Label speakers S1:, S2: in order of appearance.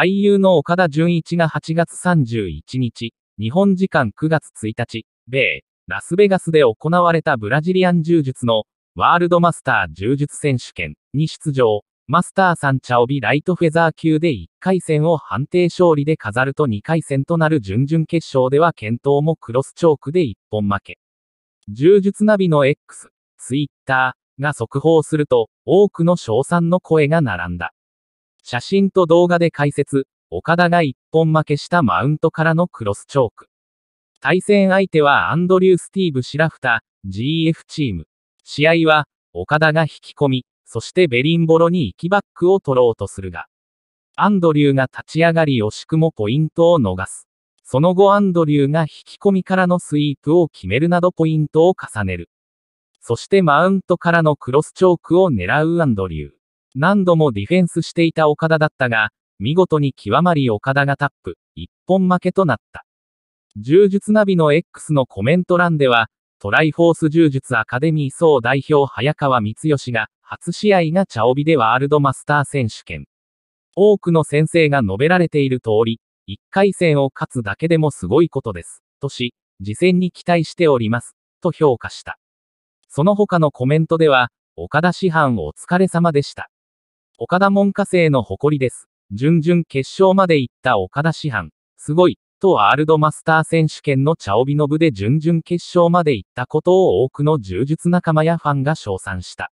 S1: 俳優の岡田准一が8月31日、日本時間9月1日、米、ラスベガスで行われたブラジリアン柔術のワールドマスター柔術選手権に出場、マスターさん茶帯ライトフェザー級で1回戦を判定勝利で飾ると2回戦となる準々決勝では検討もクロスチョークで1本負け。柔術ナビの X、ツイッターが速報すると、多くの称賛の声が並んだ。写真と動画で解説、岡田が一本負けしたマウントからのクロスチョーク。対戦相手はアンドリュー・スティーブ・シラフタ、GF チーム。試合は、岡田が引き込み、そしてベリンボロに行きバックを取ろうとするが、アンドリューが立ち上がり惜しくもポイントを逃す。その後アンドリューが引き込みからのスイープを決めるなどポイントを重ねる。そしてマウントからのクロスチョークを狙うアンドリュー。何度もディフェンスしていた岡田だったが、見事に極まり岡田がタップ、一本負けとなった。柔術ナビの X のコメント欄では、トライフォース柔術アカデミー総代表早川光義が、初試合が茶帯でワールドマスター選手権。多くの先生が述べられている通り、1回戦を勝つだけでもすごいことです。とし、次戦に期待しております。と評価した。その他のコメントでは、岡田師範お疲れ様でした。岡田門下生の誇りです。準々決勝まで行った岡田師範。すごい。とワールドマスター選手権の茶帯の部で準々決勝まで行ったことを多くの柔術仲間やファンが称賛した。